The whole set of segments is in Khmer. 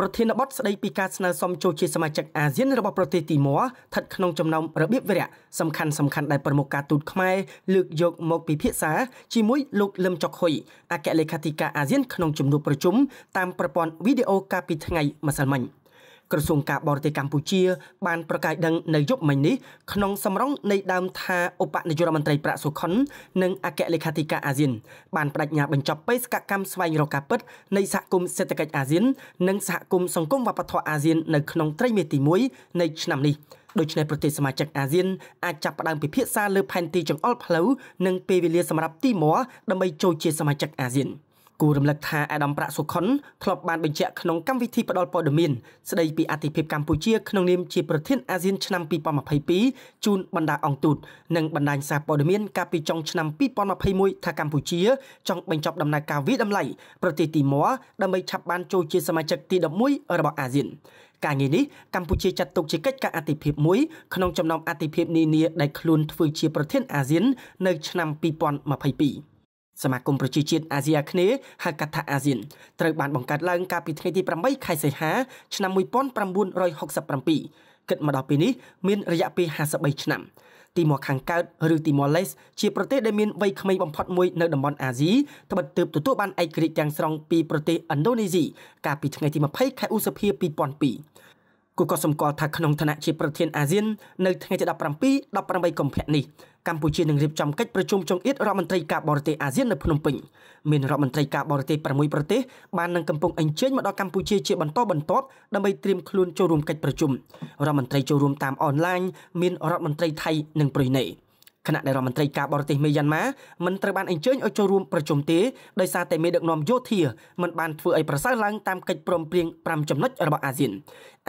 ប្រធានបទស្ដីពីការស្នើសុំចូលជាសមាជិកអាស៊ានរបស់ប្រទេសទីម៉ូស្ថិតក្នុងចំណោមរបៀបវរៈសំខាន់សំខាន់ដែលប្រមុខការទូតខ្មែរលើកយកមកពិភាក្សាជាមួយលោកលឹមចុកហ៊ុយអគ្គលេខាធិការអាស៊ានក្នុងជំនួបប្រជុំតាមប្រព័ន្ធវីដេអូកាលពីថ្ងៃម្សិលមិញ។ក្រសួងការបរទេសកម្ពុជា បានប្រកាសដឹងនៅយប់មិញនេះក្នុងសម្រងនៃដើមថាឧបនាយករដ្ឋមន្ត្រីប្រាក់សុខុននិងអគ្គលេខាធិការអាស៊ានបានបដិញ្ញាបញ្ចប់បេសកកម្មស្វែងរកការពិតនៃសហគមន៍សេដ្ឋកិច្ចអាស៊ាននិងសហគមន៍សង្គមវប្បធម៌អាស៊ាននៅក្នុងត្រីមេទី1នៃឆ្នាំនេះដូច្នេះប្រទេសសមាជិកអាស៊ានអាចចាប់ផ្ដើមពិភាក្សាលើផែនទីចង្អុលផ្លូវនិងពេលវេលាសម្រាប់ទីម័រដើម្បីចូលជាសមាជិកអាស៊ាន។គូរំលឹកថាអាដាមប្រាក់សុខុនធ្លាប់បានបញ្ជាក់ក្នុងកម្មវិធីផ្តល់ព័ត៌មាន ស្ដីពីអធិភាពកម្ពុជាក្នុងនាមជាប្រធានអាស៊ានឆ្នាំ2022ជូនបណ្ដាអង្គទូតនិងបណ្ដាញសារព័ត៌មានកាលពីចុងឆ្នាំ2021ថាកម្ពុជាចង់បញ្ចប់ដំណើរការវិដំឡៃប្រទេសទីម៉ូដើម្បីឆាប់បានចូលជាសមាជិកទី11របស់អាស៊ានការងារនេះកម្ពុជាចាត់ទុកជាកិច្ចការអតិភិបមួយក្នុងចំណោមអតិភិបនានាដែលខ្លួនធ្វើជាប្រធានអាស៊ាននៅឆ្នាំ2022សមាគមប្រជាជាតិអាស៊ីអាគ្នេយ៍ហៅកាត់ថាអាស៊ានត្រូវបានបង្កើតឡើងកាលពីថ្ងៃទី8ខែសីហាឆ្នាំ1967គិតមកដល់ពេលនេះ មានរយៈពេល53ឆ្នាំទីម័រខាងកើតឬទីម័រឡេសជាប្រទេសដែលមានវ័យក្មេងបំផុតមួយនៅតំបន់អាស៊ីត្បិតទើបទទួលបានឯករាជ្យទាំងស្រុងពីប្រទេសឥណ្ឌូនេស៊ីកាលពីថ្ងៃទី20ខែឧសភា2002គូក៏សម្គាល់ថាក្នុងឋានៈជាប្រធានអាស៊ាននៅថ្ងៃទី17 18កុម្ភៈនេះកម្ពុជានឹងរៀបចំកិច្ចប្រជុំចុងអៀតរដ្ឋមន្ត្រីការបរទេសអាស៊ាននៅភ្នំពេញមានរដ្ឋមន្ត្រីការបរទេស6ប្រទេសបាននឹងកំពុងអញ្ជើញមកដល់កម្ពុជាជាបន្តបន្ទាប់ដើម្បីត្រៀមខ្លួនចូលរួមកិច្ចប្រជុំរដ្ឋមន្ត្រីចូលរួមតាមអនឡាញមានរដ្ឋមន្ត្រីថៃនិងប្រ៊ុយណេគណៈនាយរដ្ឋមន្ត្រីការបរទេសមេយ៉ាន់ម៉ាមិនត្រូវបានអញ្ជើញឲ្យចូលរួមប្រជុំទេដោយសារតែមេដឹកនាំយោធាមិនបានធ្វើឲ្យប្រសើរឡើងតាមកិច្ចព្រមព្រៀង5ចំណុចរបស់អាស៊ាន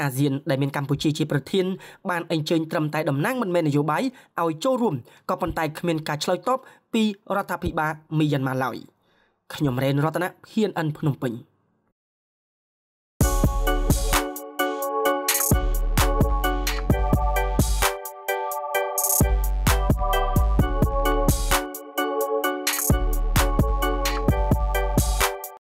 អាស៊ានដែលមានកម្ពុជាជាប្រធានបានអញ្ជើញត្រឹមតែតំណាងមិនមែននយោបាយឲ្យចូលរួមក៏ប៉ុន្តែគ្មាន ការឆ្លើយតបពីរដ្ឋាភិបាលមីយ៉ាន់ម៉ាឡើយខ្ញុំរ៉េនរតនៈហ៊ានអិនភ្នំពេញ